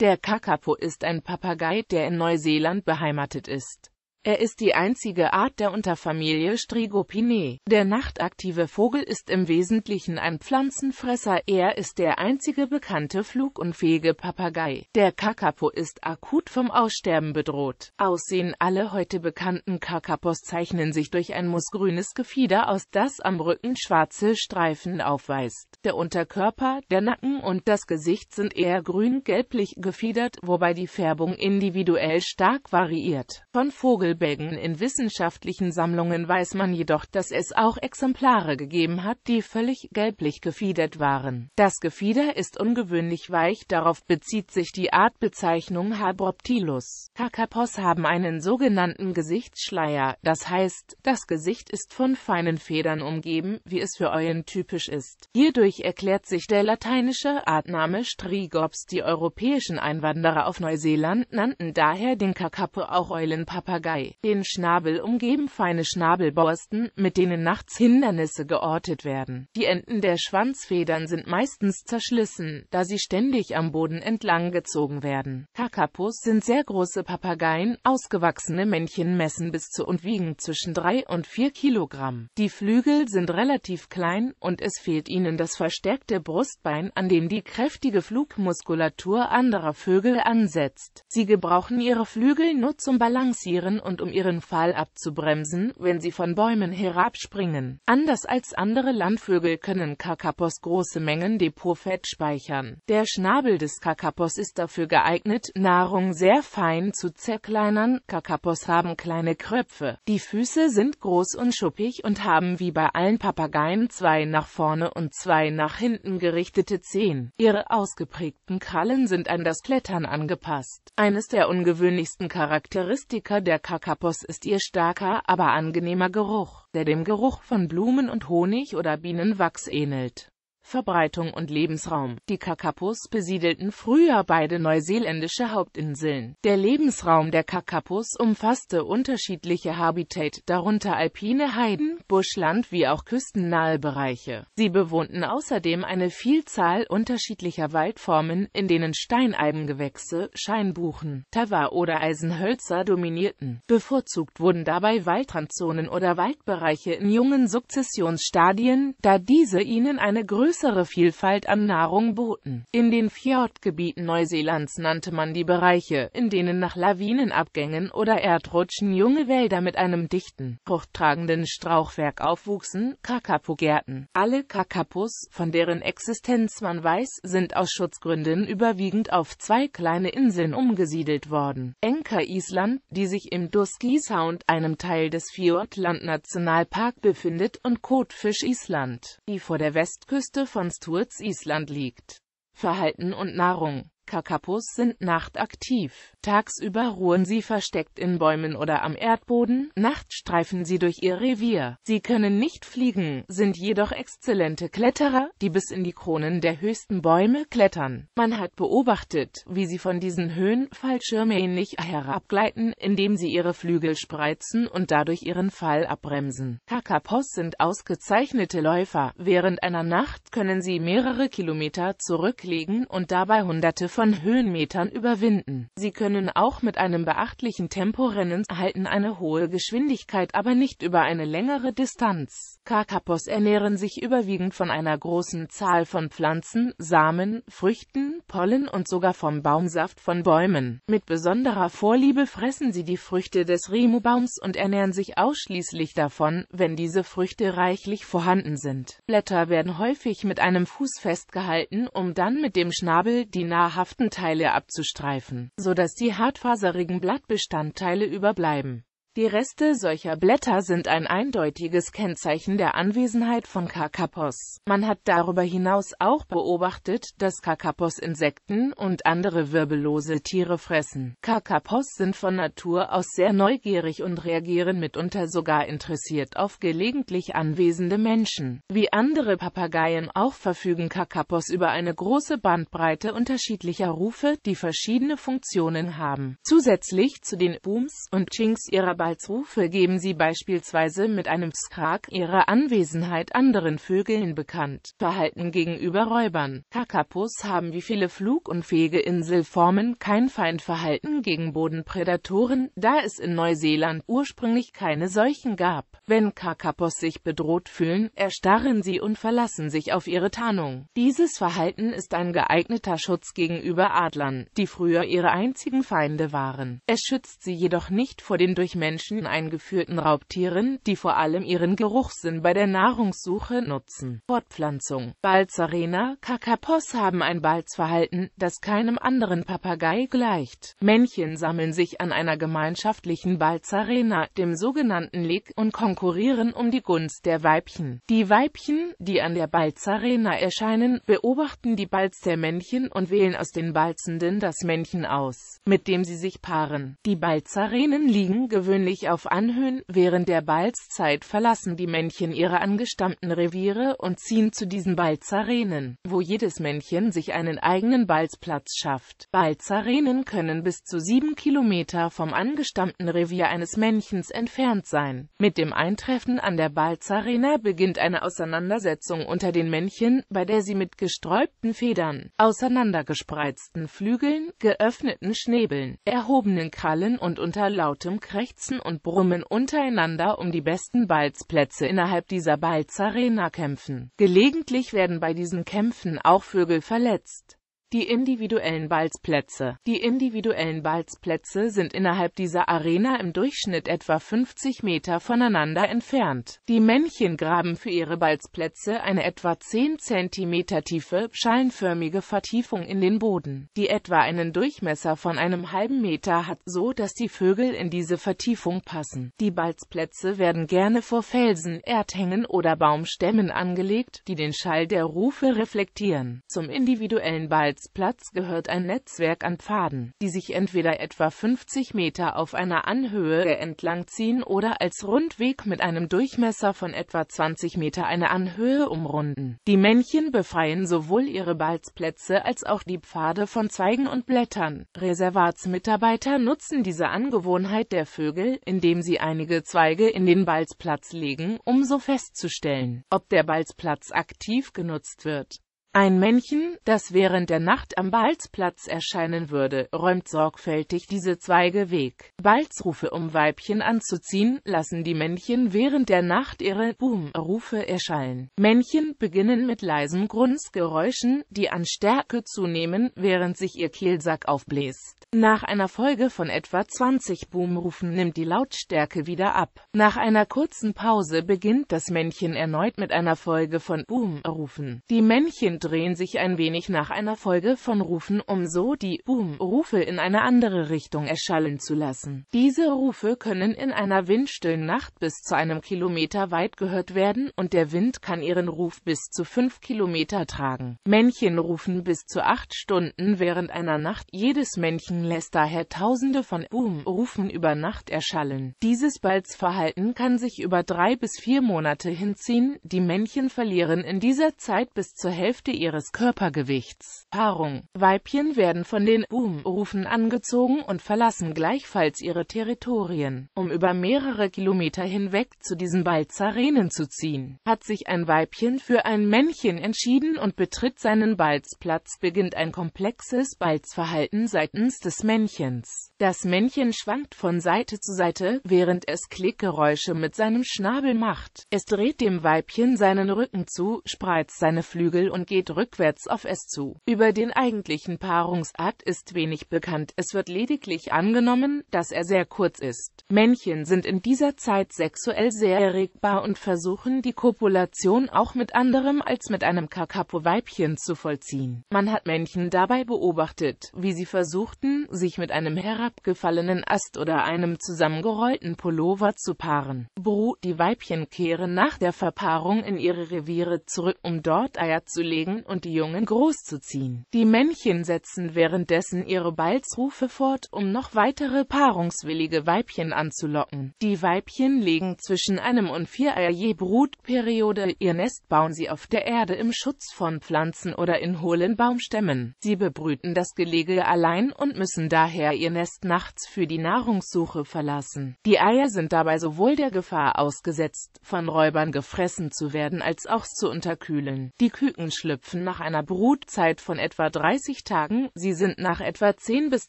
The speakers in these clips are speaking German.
Der Kakapo ist ein Papagei, der in Neuseeland beheimatet ist. Er ist die einzige Art der Unterfamilie Strigopinae. Der nachtaktive Vogel ist im Wesentlichen ein Pflanzenfresser, er ist der einzige bekannte flugunfähige Papagei. Der Kakapo ist akut vom Aussterben bedroht. Aussehen alle heute bekannten Kakapos zeichnen sich durch ein mussgrünes Gefieder aus, das am Rücken schwarze Streifen aufweist. Der Unterkörper, der Nacken und das Gesicht sind eher grün-gelblich gefiedert, wobei die Färbung individuell stark variiert. Von Vogel Stempelbälgen in wissenschaftlichen Sammlungen weiß man jedoch, dass es auch Exemplare gegeben hat, die völlig gelblich gefiedert waren. Das Gefieder ist ungewöhnlich weich, darauf bezieht sich die Artbezeichnung Habroptilus. Kakapos haben einen sogenannten Gesichtsschleier, das heißt, das Gesicht ist von feinen Federn umgeben, wie es für Eulen typisch ist. Hierdurch erklärt sich der lateinische Artname Strigops. Die europäischen Einwanderer auf Neuseeland nannten daher den Kakapo auch Eulenpapagei. 2. Den Schnabel umgeben feine Schnabelborsten, mit denen nachts Hindernisse geortet werden. Die Enden der Schwanzfedern sind meistens zerschlissen, da sie ständig am Boden entlang gezogen werden. Kakapos sind sehr große Papageien, ausgewachsene Männchen messen bis zu und wiegen zwischen 3 und 4 Kilogramm. Die Flügel sind relativ klein und es fehlt ihnen das verstärkte Brustbein, an dem die kräftige Flugmuskulatur anderer Vögel ansetzt. Sie gebrauchen ihre Flügel nur zum Balancieren und und um ihren Fall abzubremsen, wenn sie von Bäumen herabspringen. Anders als andere Landvögel können Kakapos große Mengen Depotfett speichern. Der Schnabel des Kakapos ist dafür geeignet, Nahrung sehr fein zu zerkleinern. Kakapos haben kleine Kröpfe. Die Füße sind groß und schuppig und haben wie bei allen Papageien zwei nach vorne und zwei nach hinten gerichtete Zehen. Ihre ausgeprägten Krallen sind an das Klettern angepasst. Eines der ungewöhnlichsten Charakteristika der Kakapos Kapos ist ihr starker, aber angenehmer Geruch, der dem Geruch von Blumen und Honig oder Bienenwachs ähnelt Verbreitung und Lebensraum. Die Kakapus besiedelten früher beide neuseeländische Hauptinseln. Der Lebensraum der Kakapus umfasste unterschiedliche Habitate, darunter alpine Heiden, Buschland wie auch küstennahe Bereiche. Sie bewohnten außerdem eine Vielzahl unterschiedlicher Waldformen, in denen Steinaibengewächse, Scheinbuchen, Tava oder Eisenhölzer dominierten. Bevorzugt wurden dabei Waldrandzonen oder Waldbereiche in jungen Sukzessionsstadien, da diese ihnen eine größere größere Vielfalt an Nahrung boten. In den Fjordgebieten Neuseelands nannte man die Bereiche, in denen nach Lawinenabgängen oder Erdrutschen junge Wälder mit einem dichten, fruchttragenden Strauchwerk aufwuchsen, Kakapogärten. Alle Kakapus, von deren Existenz man weiß, sind aus Schutzgründen überwiegend auf zwei kleine Inseln umgesiedelt worden. Enker Island, die sich im Dusky Sound, einem Teil des Fjordland-Nationalpark befindet, und Kotfisch Island, die vor der Westküste Westküste von Sturz Island liegt. Verhalten und Nahrung Kakapos sind nachtaktiv. Tagsüber ruhen sie versteckt in Bäumen oder am Erdboden, nachts streifen sie durch ihr Revier. Sie können nicht fliegen, sind jedoch exzellente Kletterer, die bis in die Kronen der höchsten Bäume klettern. Man hat beobachtet, wie sie von diesen Höhen fallschirmähnlich herabgleiten, indem sie ihre Flügel spreizen und dadurch ihren Fall abbremsen. Kakapos sind ausgezeichnete Läufer. Während einer Nacht können sie mehrere Kilometer zurücklegen und dabei hunderte von von Höhenmetern überwinden. Sie können auch mit einem beachtlichen Tempo rennen, halten eine hohe Geschwindigkeit, aber nicht über eine längere Distanz. Kakapos ernähren sich überwiegend von einer großen Zahl von Pflanzen, Samen, Früchten, Pollen und sogar vom Baumsaft von Bäumen. Mit besonderer Vorliebe fressen sie die Früchte des Rimu-Baums und ernähren sich ausschließlich davon, wenn diese Früchte reichlich vorhanden sind. Blätter werden häufig mit einem Fuß festgehalten, um dann mit dem Schnabel die nahrhaft Aftenteile abzustreifen, sodass die hartfaserigen Blattbestandteile überbleiben die Reste solcher Blätter sind ein eindeutiges Kennzeichen der Anwesenheit von Kakapos. Man hat darüber hinaus auch beobachtet, dass Kakapos Insekten und andere wirbellose Tiere fressen. Kakapos sind von Natur aus sehr neugierig und reagieren mitunter sogar interessiert auf gelegentlich anwesende Menschen. Wie andere Papageien auch verfügen Kakapos über eine große Bandbreite unterschiedlicher Rufe, die verschiedene Funktionen haben. Zusätzlich zu den Booms und Chinks ihrer Schwarbalzrufe geben sie beispielsweise mit einem Skrak ihre Anwesenheit anderen Vögeln bekannt. Verhalten gegenüber Räubern Kakapos haben wie viele flugunfähige Inselformen kein Feindverhalten gegen Bodenprädatoren, da es in Neuseeland ursprünglich keine Seuchen gab. Wenn Kakapos sich bedroht fühlen, erstarren sie und verlassen sich auf ihre Tarnung. Dieses Verhalten ist ein geeigneter Schutz gegenüber Adlern, die früher ihre einzigen Feinde waren. Es schützt sie jedoch nicht vor den durch Menschen eingeführten Raubtieren, die vor allem ihren Geruchssinn bei der Nahrungssuche nutzen. Fortpflanzung Balzarena Kakapos haben ein Balzverhalten, das keinem anderen Papagei gleicht. Männchen sammeln sich an einer gemeinschaftlichen Balzarena, dem sogenannten Lick, und konkurrieren um die Gunst der Weibchen. Die Weibchen, die an der Balzarena erscheinen, beobachten die Balz der Männchen und wählen aus den Balzenden das Männchen aus, mit dem sie sich paaren. Die Balzarenen liegen gewöhnlich gewöhnlich auf Anhöhen. Während der Balzzeit verlassen die Männchen ihre angestammten Reviere und ziehen zu diesen Balzarenen, wo jedes Männchen sich einen eigenen Balzplatz schafft. Balzarenen können bis zu sieben Kilometer vom angestammten Revier eines Männchens entfernt sein. Mit dem Eintreffen an der Balzarena beginnt eine Auseinandersetzung unter den Männchen, bei der sie mit gesträubten Federn, auseinandergespreizten Flügeln, geöffneten Schnäbeln, erhobenen Krallen und unter lautem Krächzen boxen und brummen untereinander um die besten Balzplätze innerhalb dieser Balzarena kämpfen. Gelegentlich werden bei diesen Kämpfen auch Vögel verletzt. Die individuellen Balzplätze. Die individuellen Balzplätze sind innerhalb dieser Arena im Durchschnitt etwa 50 Meter voneinander entfernt. Die Männchen graben für ihre Balzplätze eine etwa 10 cm tiefe, schallenförmige Vertiefung in den Boden, die etwa einen Durchmesser von einem halben Meter hat, so dass die Vögel in diese Vertiefung passen. Die Balzplätze werden gerne vor Felsen, Erdhängen oder Baumstämmen angelegt, die den Schall der Rufe reflektieren. Zum individuellen Balz Arbeitsplatz gehört ein Netzwerk an Pfaden, die sich entweder etwa 50 Meter auf einer Anhöhe entlang ziehen oder als Rundweg mit einem Durchmesser von etwa 20 Meter eine Anhöhe umrunden. Die Männchen befreien sowohl ihre Balzplätze als auch die Pfade von Zweigen und Blättern. Reservatsmitarbeiter nutzen diese Angewohnheit der Vögel, indem sie einige Zweige in den Balzplatz legen, um so festzustellen, ob der Balzplatz aktiv genutzt wird. Ein Männchen, das während der Nacht am Balzplatz erscheinen würde, räumt sorgfältig diese Zweige weg. Balzrufe, um Weibchen anzuziehen, lassen die Männchen während der Nacht ihre Boom-Rufe erschallen. Männchen beginnen mit leisen Grunzgeräuschen, die an Stärke zunehmen, während sich ihr Kehlsack aufbläst. Nach einer Folge von etwa 20 Boom-Rufen nimmt die Lautstärke wieder ab. Nach einer kurzen Pause beginnt das Männchen erneut mit einer Folge von Boom-Rufen. Die Männchen drehen sich ein wenig nach einer Folge von Rufen, um so die Boom-Rufe in eine andere Richtung erschallen zu lassen. Diese Rufe können in einer windstillen Nacht bis zu einem Kilometer weit gehört werden und der Wind kann ihren Ruf bis zu fünf Kilometer tragen. Männchen rufen bis zu acht Stunden während einer Nacht. Jedes Männchen lässt daher tausende von Boom-Rufen über Nacht erschallen. Dieses Balzverhalten kann sich über drei bis vier Monate hinziehen. Die Männchen verlieren in dieser Zeit bis zur Hälfte Hälfte ihres Körpergewichts. Paarung. Weibchen werden von den Um-Rufen angezogen und verlassen gleichfalls ihre Territorien, um über mehrere Kilometer hinweg zu diesen Balzarenen zu ziehen. Hat sich ein Weibchen für ein Männchen entschieden und betritt seinen Balzplatz, beginnt ein komplexes Balzverhalten seitens des Männchens. Das Männchen schwankt von Seite zu Seite, während es Klickgeräusche mit seinem Schnabel macht. Es dreht dem Weibchen seinen Rücken zu, spreizt seine Flügel und geht geht rückwärts auf es zu. Über den eigentlichen Paarungsakt ist wenig bekannt, es wird lediglich angenommen, dass er sehr kurz ist. Männchen sind in dieser Zeit sexuell sehr erregbar und versuchen die Kopulation auch mit anderem als mit einem Kakapo-Weibchen zu vollziehen. Man hat Männchen dabei beobachtet, wie sie versuchten, sich mit einem herabgefallenen Ast oder einem zusammengerollten Pullover zu paaren. Brut, die Weibchen kehren nach der Verpaarung in ihre Reviere zurück, um dort Eier zu legen jagen und die Jungen großzuziehen. Die Männchen setzen währenddessen ihre Balzrufe fort, um noch weitere paarungswillige Weibchen anzulocken. Die Weibchen legen zwischen einem und vier Eier je Brutperiode. Ihr Nest bauen sie auf der Erde im Schutz von Pflanzen oder in hohlen Baumstämmen. Sie bebrüten das Gelege allein und müssen daher ihr Nest nachts für die Nahrungssuche verlassen. Die Eier sind dabei sowohl der Gefahr ausgesetzt, von Räubern gefressen zu werden, als auch zu unterkühlen. Die Küken schlüpfen schlüpfen nach einer Brutzeit von etwa 30 Tagen, sie sind nach etwa 10 bis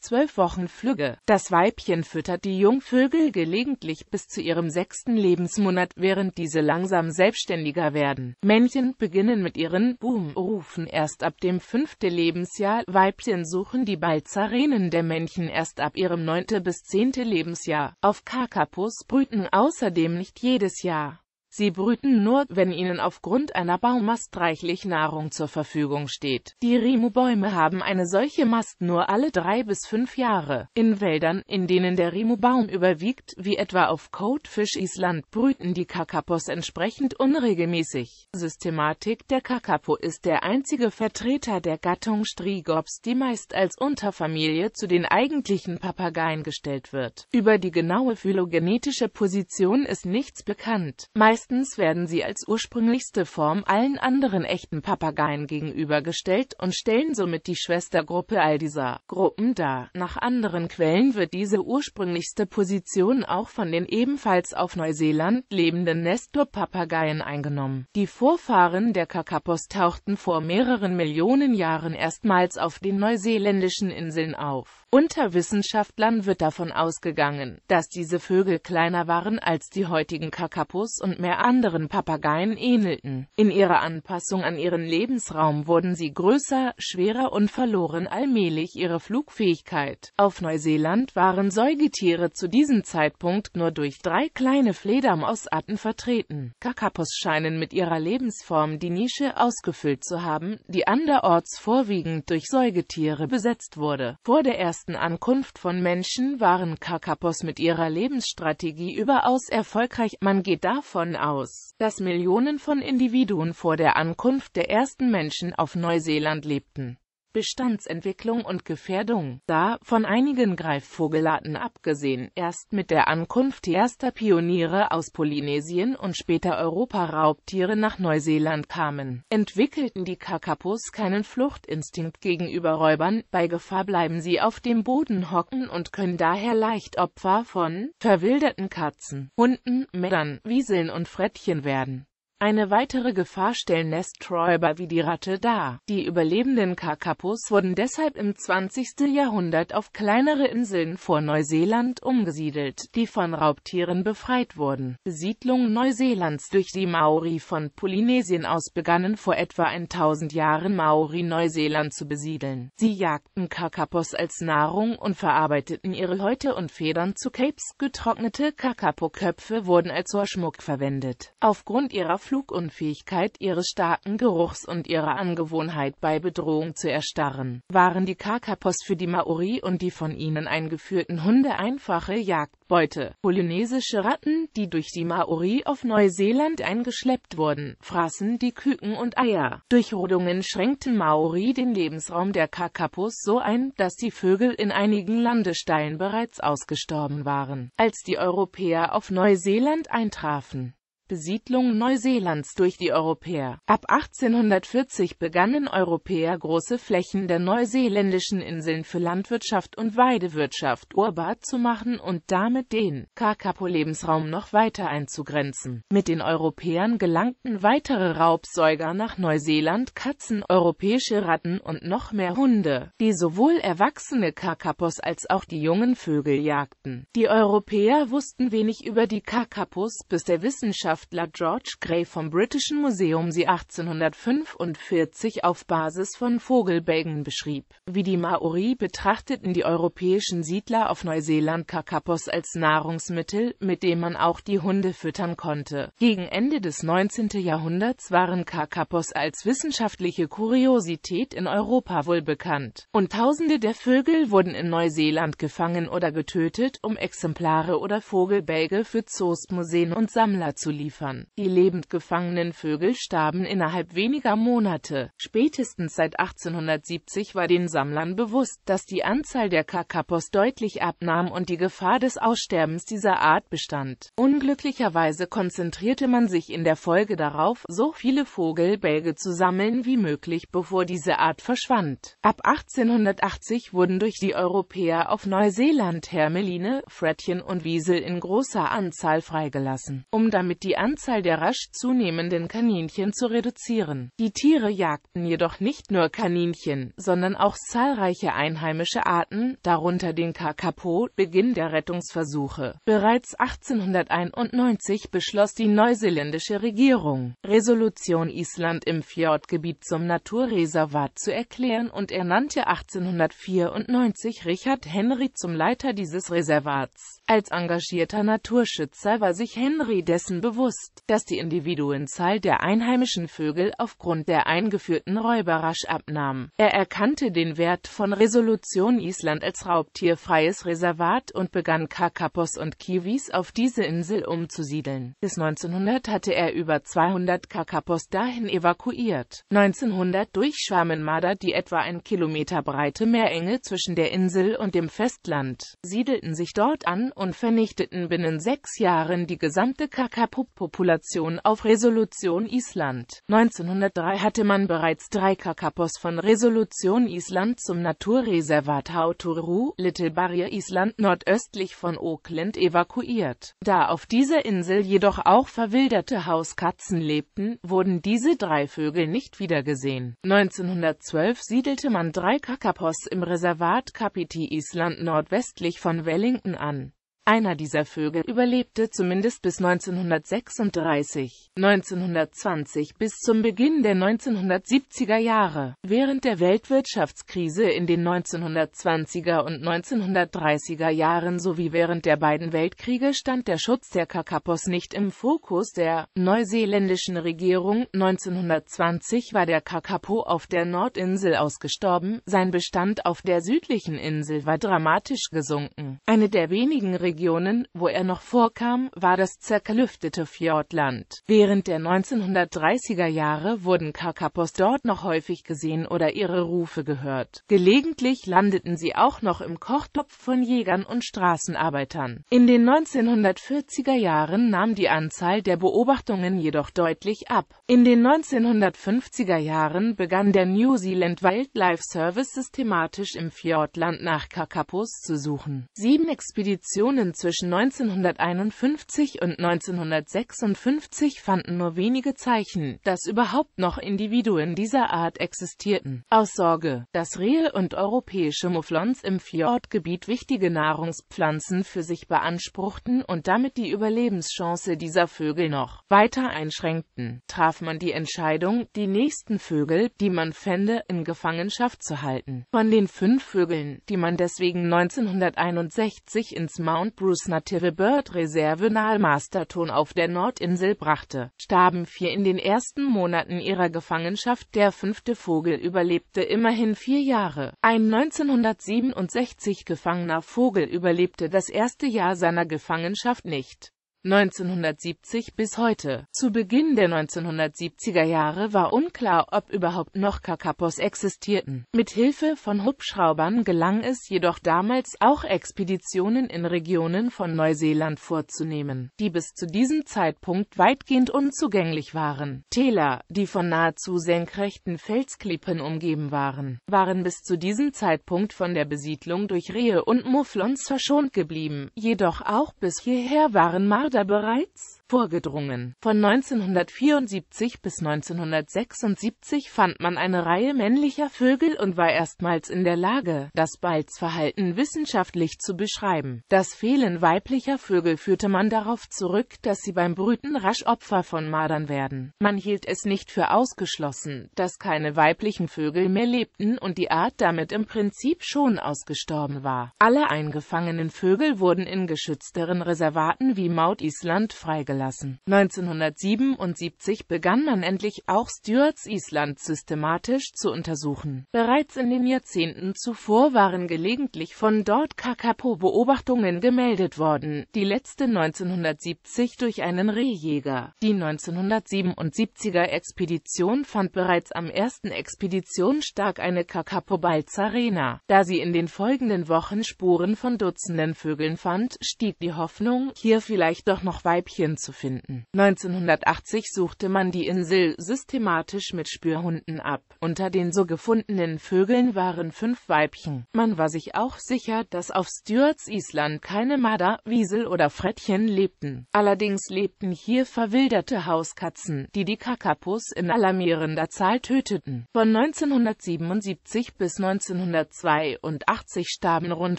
12 Wochen flügge. Das Weibchen füttert die Jungvögel gelegentlich bis zu ihrem sechsten Lebensmonat, während diese langsam selbstständiger werden. Männchen beginnen mit ihren Boom-Rufen erst ab dem fünften Lebensjahr, Weibchen suchen die Balzarenen der Männchen erst ab ihrem neunte bis zehnte Lebensjahr. Auf Kakapus brüten außerdem nicht jedes Jahr Sie brüten nur, wenn ihnen aufgrund einer Baumast reichlich Nahrung zur Verfügung steht. Die Rimu-Bäume haben eine solche Mast nur alle drei bis fünf Jahre. In Wäldern, in denen der Rimu-Baum überwiegt, wie etwa auf Codefish Island, brüten die Kakapos entsprechend unregelmäßig. Systematik Der Kakapo ist der einzige Vertreter der Gattung Strigops, die meist als Unterfamilie zu den eigentlichen Papageien gestellt wird. Über die genaue phylogenetische Position ist nichts bekannt. Meist Meistens werden sie als ursprünglichste Form allen anderen echten Papageien gegenübergestellt und stellen somit die Schwestergruppe all dieser Gruppen dar. Nach anderen Quellen wird diese ursprünglichste Position auch von den ebenfalls auf Neuseeland lebenden Nestor-Papageien eingenommen. Die Vorfahren der Kakapos tauchten vor mehreren Millionen Jahren erstmals auf den neuseeländischen Inseln auf. Unter Wissenschaftlern wird davon ausgegangen, dass diese Vögel kleiner waren als die heutigen Kakapos und mehr anderen Papageien ähnelten. In ihrer Anpassung an ihren Lebensraum wurden sie größer, schwerer und verloren allmählich ihre Flugfähigkeit. Auf Neuseeland waren Säugetiere zu diesem Zeitpunkt nur durch drei kleine Fledermausarten vertreten. Kakapos scheinen mit ihrer Lebensform die Nische ausgefüllt zu haben, die anderorts vorwiegend durch Säugetiere besetzt wurde. Vor der ersten Ankunft von Menschen waren Kakapos mit ihrer Lebensstrategie überaus erfolgreich. Man geht davon aus, dass Millionen von Individuen vor der Ankunft der ersten Menschen auf Neuseeland lebten. Bestandsentwicklung und Gefährdung, da, von einigen Greifvogelarten abgesehen, erst mit der Ankunft erster Pioniere aus Polynesien und später Europa Raubtiere nach Neuseeland kamen, entwickelten die Kakapus keinen Fluchtinstinkt gegenüber Räubern, bei Gefahr bleiben sie auf dem Boden hocken und können daher leicht Opfer von verwilderten Katzen, Hunden, Männern, Wieseln und Frettchen werden eine weitere Gefahr stellen Nesträuber wie die Ratte dar. Die überlebenden Kakapos wurden deshalb im 20. Jahrhundert auf kleinere Inseln vor Neuseeland umgesiedelt, die von Raubtieren befreit wurden. Besiedlung Neuseelands durch die Maori von Polynesien aus begannen vor etwa 1000 Jahren Maori Neuseeland zu besiedeln. Sie jagten Kakapos als Nahrung und verarbeiteten ihre Häute und Federn zu Capes. Getrocknete Kakapoköpfe wurden als Ohrschmuck verwendet. Aufgrund ihrer Flugunfähigkeit, ihres starken Geruchs und ihrer Angewohnheit bei Bedrohung zu erstarren, waren die Kakapos für die Maori und die von ihnen eingeführten Hunde einfache Jagdbeute. Polynesische Ratten, die durch die Maori auf Neuseeland eingeschleppt wurden, fraßen die Küken und Eier. Durch Rodungen schränkten Maori den Lebensraum der Kakapos so ein, dass die Vögel in einigen Landesteilen bereits ausgestorben waren, als die Europäer auf Neuseeland eintrafen. Besiedlung Neuseelands durch die Europäer. Ab 1840 begannen Europäer große Flächen der neuseeländischen Inseln für Landwirtschaft und Weidewirtschaft urbar zu machen und damit den Kakapo-Lebensraum noch weiter einzugrenzen. Mit den Europäern gelangten weitere Raubsäuger nach Neuseeland, Katzen, europäische Ratten und noch mehr Hunde, die sowohl erwachsene Kakapos als auch die jungen Vögel jagten. Die Europäer wussten wenig über die Kakapos, bis der Wissenschaftler Wissenschaftler George Gray vom Britischen Museum sie 1845 auf Basis von Vogelbälgen beschrieb. Wie die Maori betrachteten die europäischen Siedler auf Neuseeland Kakapos als Nahrungsmittel, mit dem man auch die Hunde füttern konnte. Gegen Ende des 19. Jahrhunderts waren Kakapos als wissenschaftliche Kuriosität in Europa wohl bekannt. Und tausende der Vögel wurden in Neuseeland gefangen oder getötet, um Exemplare oder Vogelbälge für Zoos, Museen und Sammler zu liefern liefern. Die lebend gefangenen Vögel starben innerhalb weniger Monate. Spätestens seit 1870 war den Sammlern bewusst, dass die Anzahl der Kakapos deutlich abnahm und die Gefahr des Aussterbens dieser Art bestand. Unglücklicherweise konzentrierte man sich in der Folge darauf, so viele Vogelbälge zu sammeln wie möglich, bevor diese Art verschwand. Ab 1880 wurden durch die Europäer auf Neuseeland Hermeline, Frettchen und Wiesel in großer Anzahl freigelassen, um damit die die Anzahl der rasch zunehmenden Kaninchen zu reduzieren. Die Tiere jagten jedoch nicht nur Kaninchen, sondern auch zahlreiche einheimische Arten, darunter den Kakapo, Beginn der Rettungsversuche. Bereits 1891 beschloss die neuseeländische Regierung, Resolution Island im Fjordgebiet zum Naturreservat zu erklären und ernannte 1894 Richard Henry zum Leiter dieses Reservats. Als engagierter Naturschützer war sich Henry dessen bewusst, bewusst, dass die Individuenzahl der einheimischen Vögel aufgrund der eingeführten Räuber rasch abnahm. Er erkannte den Wert von Resolution Island als raubtierfreies Reservat und begann Kakapos und Kiwis auf diese Insel umzusiedeln. Bis 1900 hatte er über 200 Kakapos dahin evakuiert. 1900 durchschwammen Marder die etwa ein Kilometer breite Meerenge zwischen der Insel und dem Festland, siedelten sich dort an und vernichteten binnen sechs Jahren die gesamte Kakapo Population auf Resolution Island. 1903 hatte man bereits drei Kakapos von Resolution Island zum Naturreservat Hauturu, Little Barrier Island nordöstlich von Auckland evakuiert. Da auf dieser Insel jedoch auch verwilderte Hauskatzen lebten, wurden diese drei Vögel nicht wiedergesehen. 1912 siedelte man drei Kakapos im Reservat Kapiti Island nordwestlich von Wellington an. Einer dieser Vögel überlebte zumindest bis 1936, 1920 bis zum Beginn der 1970er Jahre. Während der Weltwirtschaftskrise in den 1920er und 1930er Jahren sowie während der beiden Weltkriege stand der Schutz der Kakapos nicht im Fokus der neuseeländischen Regierung. 1920 war der Kakapo auf der Nordinsel ausgestorben, sein Bestand auf der südlichen Insel war dramatisch gesunken. Eine der wenigen Regionen, wo er noch vorkam, war das zerklüftete Fjordland. Während der 1930er Jahre wurden Kakapos dort noch häufig gesehen oder ihre Rufe gehört. Gelegentlich landeten sie auch noch im Kochtopf von Jägern und Straßenarbeitern. In den 1940er Jahren nahm die Anzahl der Beobachtungen jedoch deutlich ab. In den 1950er Jahren begann der New Zealand Wildlife Service systematisch im Fjordland nach Kakapos zu suchen. Sieben Expeditionen Rennen zwischen 1951 und 1956 fanden nur wenige Zeichen, dass überhaupt noch Individuen dieser Art existierten. Aus Sorge, dass Rehe und europäische Mufflons im Fjordgebiet wichtige Nahrungspflanzen für sich beanspruchten und damit die Überlebenschance dieser Vögel noch weiter einschränkten, traf man die Entscheidung, die nächsten Vögel, die man fände, in Gefangenschaft zu halten. Von den fünf Vögeln, die man deswegen 1961 ins Mount Bruce Native Bird Reserve nahe Masterton auf der Nordinsel brachte, starben vier in den ersten Monaten ihrer Gefangenschaft, der fünfte Vogel überlebte immerhin vier Jahre. Ein 1967 gefangener Vogel überlebte das erste Jahr seiner Gefangenschaft nicht 1970 bis heute. Zu Beginn der 1970er Jahre war unklar, ob überhaupt noch Kakapos existierten. Mit Hilfe von Hubschraubern gelang es jedoch damals auch Expeditionen in Regionen von Neuseeland vorzunehmen, die bis zu diesem Zeitpunkt weitgehend unzugänglich waren. Täler, die von nahezu senkrechten Felsklippen umgeben waren, waren bis zu diesem Zeitpunkt von der Besiedlung durch Rehe und Mufflons verschont geblieben. Jedoch auch bis hierher waren er bereits? vorgedrungen. Von 1974 bis 1976 fand man eine Reihe männlicher Vögel und war erstmals in der Lage, das Balzverhalten wissenschaftlich zu beschreiben. Das Fehlen weiblicher Vögel führte man darauf zurück, dass sie beim Brüten rasch Opfer von Mardern werden. Man hielt es nicht für ausgeschlossen, dass keine weiblichen Vögel mehr lebten und die Art damit im Prinzip schon ausgestorben war. Alle eingefangenen Vögel wurden in geschützteren Reservaten wie Maut Island freigelassen gelassen. 1977 begann man endlich auch Stuarts Island systematisch zu untersuchen. Bereits in den Jahrzehnten zuvor waren gelegentlich von dort Kakapo-Beobachtungen gemeldet worden, die letzte 1970 durch einen Rehjäger. Die 1977er Expedition fand bereits am ersten Expedition stark eine Kakapo-Balzarena. Da sie in den folgenden Wochen Spuren von Dutzenden Vögeln fand, stieg die Hoffnung, hier vielleicht doch noch Weibchen zu finden. 1980 suchte man die Insel systematisch mit Spürhunden ab. Unter den so gefundenen Vögeln waren fünf Weibchen. Man war sich auch sicher, dass auf Stewarts Island keine Madder, Wiesel oder Frettchen lebten. Allerdings lebten hier verwilderte Hauskatzen, die die Kakapus in alarmierender Zahl töteten. Von 1977 bis 1982 starben rund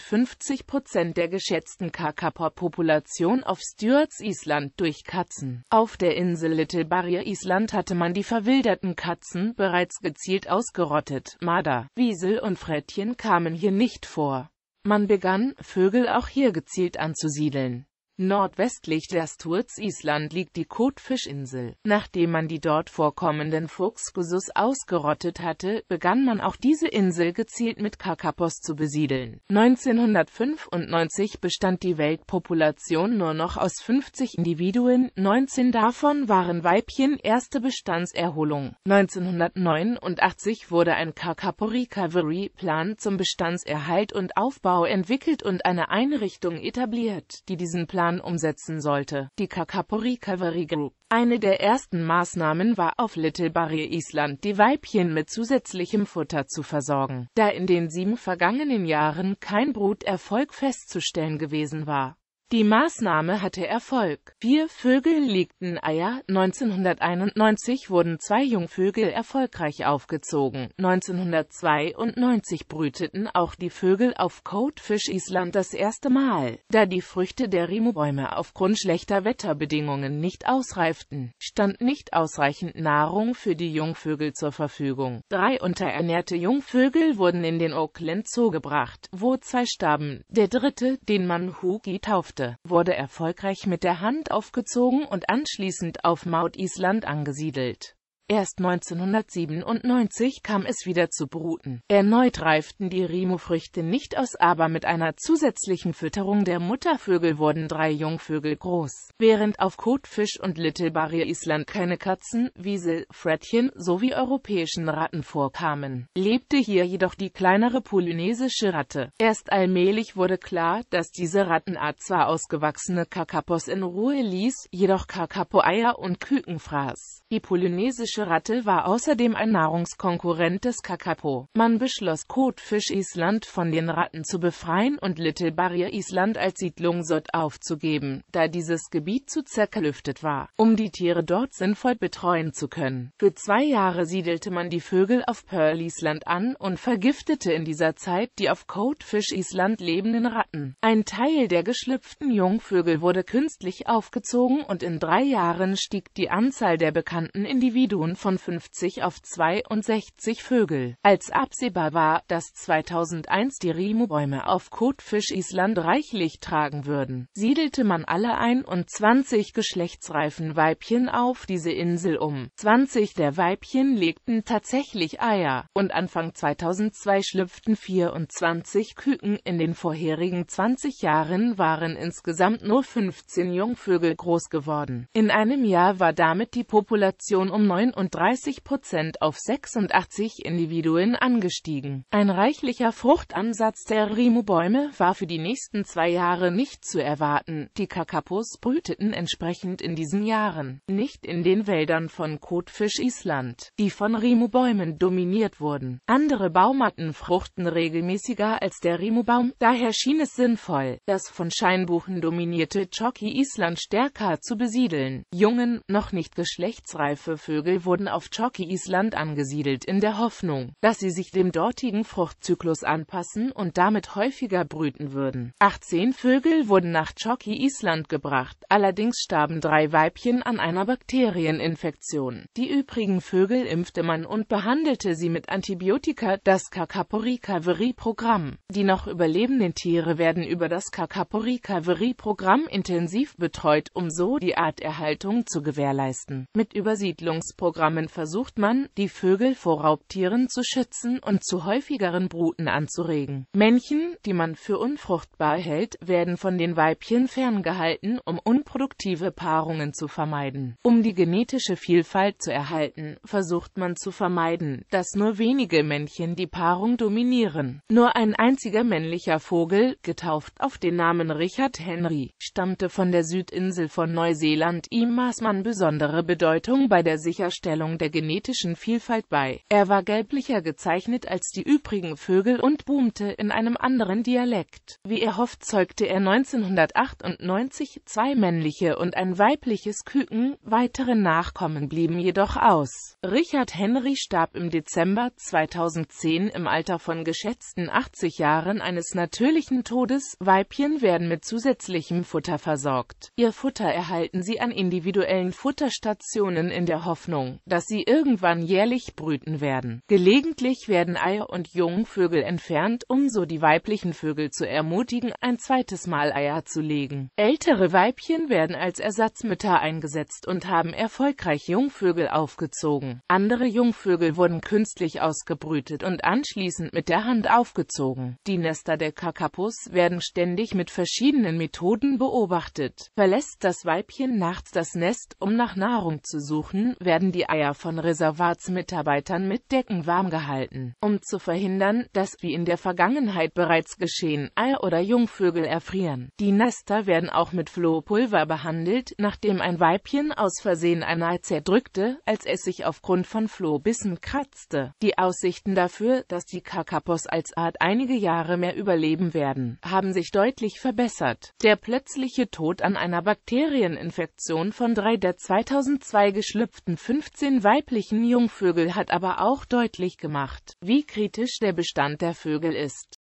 50 Prozent der geschätzten kakapo population auf Stewarts Island durch 30 Katzen. Auf der Insel Little Barrier Island hatte man die verwilderten Katzen bereits gezielt ausgerottet. Marder, Wiesel und Frettchen kamen hier nicht vor. Man begann, Vögel auch hier gezielt anzusiedeln. Nordwestlich der Sturz-Island liegt die Kotfischinsel. Nachdem man die dort vorkommenden Fuchsgesuss ausgerottet hatte, begann man auch diese Insel gezielt mit Kakapos zu besiedeln. 1995 bestand die Weltpopulation nur noch aus 50 Individuen, 19 davon waren Weibchen, erste Bestandserholung. 1989 wurde ein Kakapo Recovery Plan zum Bestandserhalt und Aufbau entwickelt und eine Einrichtung etabliert, die diesen Plan Plan umsetzen sollte. Die Kakapuri Recovery Group. Eine der ersten Maßnahmen war auf Little Barrier Island die Weibchen mit zusätzlichem Futter zu versorgen, da in den sieben vergangenen Jahren kein Bruterfolg festzustellen gewesen war. Die Maßnahme hatte Erfolg. Vier Vögel legten Eier. 1991 wurden zwei Jungvögel erfolgreich aufgezogen. 1992 brüteten auch die Vögel auf Codefish Island das erste Mal. Da die Früchte der Rimu-Bäume aufgrund schlechter Wetterbedingungen nicht ausreiften, stand nicht ausreichend Nahrung für die Jungvögel zur Verfügung. Drei unterernährte Jungvögel wurden in den Auckland Zoo gebracht, wo zwei starben. Der dritte, den man Hugi taufte, schaffte, wurde erfolgreich mit der Hand aufgezogen und anschließend auf Maud Island angesiedelt Erst 1997 kam es wieder zu Bruten. Erneut reiften die Rimo-Früchte nicht aus, aber mit einer zusätzlichen Fütterung der Muttervögel wurden drei Jungvögel groß. Während auf Kotfisch und Little Barrier Island keine Katzen, Wiesel, Frettchen sowie europäischen Ratten vorkamen, lebte hier jedoch die kleinere polynesische Ratte. Erst allmählich wurde klar, dass diese Rattenart zwar ausgewachsene Kakapos in Ruhe ließ, jedoch Kakapo-Eier und Küken fraß. Die polynesische asiatische Ratte war außerdem ein Nahrungskonkurrent des Kakapo. Man beschloss Kotfisch Island von den Ratten zu befreien und Little Barrier Island als Siedlung Sott aufzugeben, da dieses Gebiet zu zerklüftet war, um die Tiere dort sinnvoll betreuen zu können. Für zwei Jahre siedelte man die Vögel auf Pearl Island an und vergiftete in dieser Zeit die auf Codefish Island lebenden Ratten. Ein Teil der geschlüpften Jungvögel wurde künstlich aufgezogen und in drei Jahren stieg die Anzahl der bekannten Individuen Reduktion von 50 auf 62 Vögel. Als absehbar war, dass 2001 die Rimu-Bäume auf Kotfisch-Island reichlich tragen würden, siedelte man alle 21 geschlechtsreifen Weibchen auf diese Insel um. 20 der Weibchen legten tatsächlich Eier, und Anfang 2002 schlüpften 24 Küken. In den vorherigen 20 Jahren waren insgesamt nur 15 Jungvögel groß geworden. In einem Jahr war damit die Population um 9 31 Prozent auf 86 Individuen angestiegen. Ein reichlicher Fruchtansatz der Rimu-Bäume war für die nächsten zwei Jahre nicht zu erwarten. Die Kakapos brüteten entsprechend in diesen Jahren, nicht in den Wäldern von Kotfisch Island, die von Rimu-Bäumen dominiert wurden. Andere Baumarten fruchten regelmäßiger als der Rimu-Baum, daher schien es sinnvoll, das von Scheinbuchen dominierte Choki Island stärker zu besiedeln. Jungen, noch nicht geschlechtsreife Vögel wurden auf Jockey Island angesiedelt in der Hoffnung, dass sie sich dem dortigen Fruchtzyklus anpassen und damit häufiger brüten würden. 18 Vögel wurden nach Jockey Island gebracht, allerdings starben drei Weibchen an einer Bakterieninfektion. Die übrigen Vögel impfte man und behandelte sie mit Antibiotika, das Kakapori-Recovery-Programm. Die noch überlebenden Tiere werden über das Kakapori-Recovery-Programm intensiv betreut, um so die Arterhaltung zu gewährleisten. Mit Übersiedlungsprogramm Programmen versucht man, die Vögel vor Raubtieren zu schützen und zu häufigeren Bruten anzuregen. Männchen, die man für unfruchtbar hält, werden von den Weibchen ferngehalten, um unproduktive Paarungen zu vermeiden. Um die genetische Vielfalt zu erhalten, versucht man zu vermeiden, dass nur wenige Männchen die Paarung dominieren. Nur ein einziger männlicher Vogel, getauft auf den Namen Richard Henry, stammte von der Südinsel von Neuseeland. Ihm maß man besondere Bedeutung bei der Sicherstellung Herstellung der genetischen Vielfalt bei. Er war gelblicher gezeichnet als die übrigen Vögel und boomte in einem anderen Dialekt. Wie erhofft zeugte er 1998 zwei männliche und ein weibliches Küken, weitere Nachkommen blieben jedoch aus. Richard Henry starb im Dezember 2010 im Alter von geschätzten 80 Jahren eines natürlichen Todes. Weibchen werden mit zusätzlichem Futter versorgt. Ihr Futter erhalten sie an individuellen Futterstationen in der Hoffnung, dass sie irgendwann jährlich brüten werden. Gelegentlich werden Eier und Jungvögel entfernt, um so die weiblichen Vögel zu ermutigen, ein zweites Mal Eier zu legen. Ältere Weibchen werden als Ersatzmütter eingesetzt und haben erfolgreich Jungvögel aufgezogen. Andere Jungvögel wurden künstlich ausgebrütet und anschließend mit der Hand aufgezogen. Die Nester der Kakapus werden ständig mit verschiedenen Methoden beobachtet. Verlässt das Weibchen nachts das Nest, um nach Nahrung zu suchen, werden die Eier von Reservatsmitarbeitern mit Decken warm gehalten, um zu verhindern, dass, wie in der Vergangenheit bereits geschehen, Eier oder Jungvögel erfrieren. Die Nester werden auch mit Flohpulver behandelt, nachdem ein Weibchen aus Versehen ein Ei zerdrückte, als es sich aufgrund von Flohbissen kratzte. Die Aussichten dafür, dass die Kakapos als Art einige Jahre mehr überleben werden, haben sich deutlich verbessert. Der plötzliche Tod an einer Bakterieninfektion von drei der 2002 geschlüpften fünf 15 weiblichen Jungvögel hat aber auch deutlich gemacht, wie kritisch der Bestand der Vögel ist.